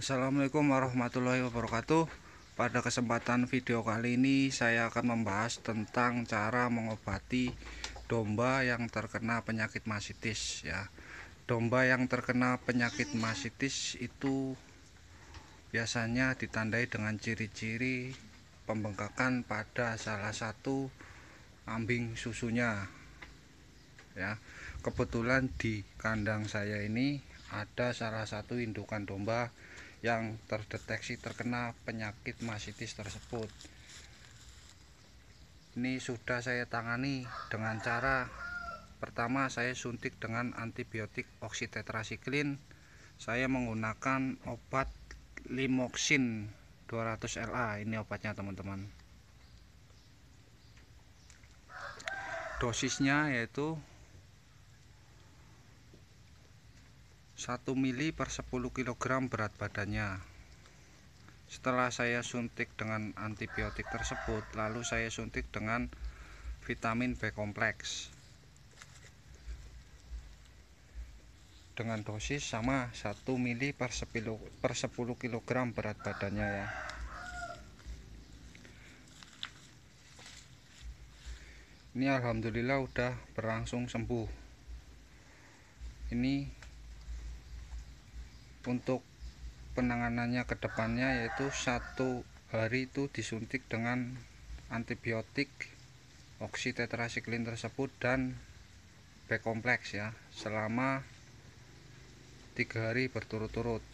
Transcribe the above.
Assalamualaikum warahmatullahi wabarakatuh pada kesempatan video kali ini saya akan membahas tentang cara mengobati domba yang terkena penyakit masitis ya domba yang terkena penyakit masitis itu biasanya ditandai dengan ciri-ciri pembengkakan pada salah satu ambing susunya ya kebetulan di kandang saya ini ada salah satu indukan domba yang terdeteksi terkena penyakit masitis tersebut ini sudah saya tangani dengan cara pertama saya suntik dengan antibiotik oksitetrasiklin saya menggunakan obat limoxin 200 LA ini obatnya teman-teman dosisnya yaitu 1 mili per 10 kg berat badannya setelah saya suntik dengan antibiotik tersebut lalu saya suntik dengan vitamin B kompleks dengan dosis sama 1 mili per 10, per 10 kg berat badannya ya ini alhamdulillah udah berlangsung sembuh ini untuk penanganannya ke depannya yaitu satu hari itu disuntik dengan antibiotik oksitetrasiklin tersebut dan B kompleks ya selama tiga hari berturut-turut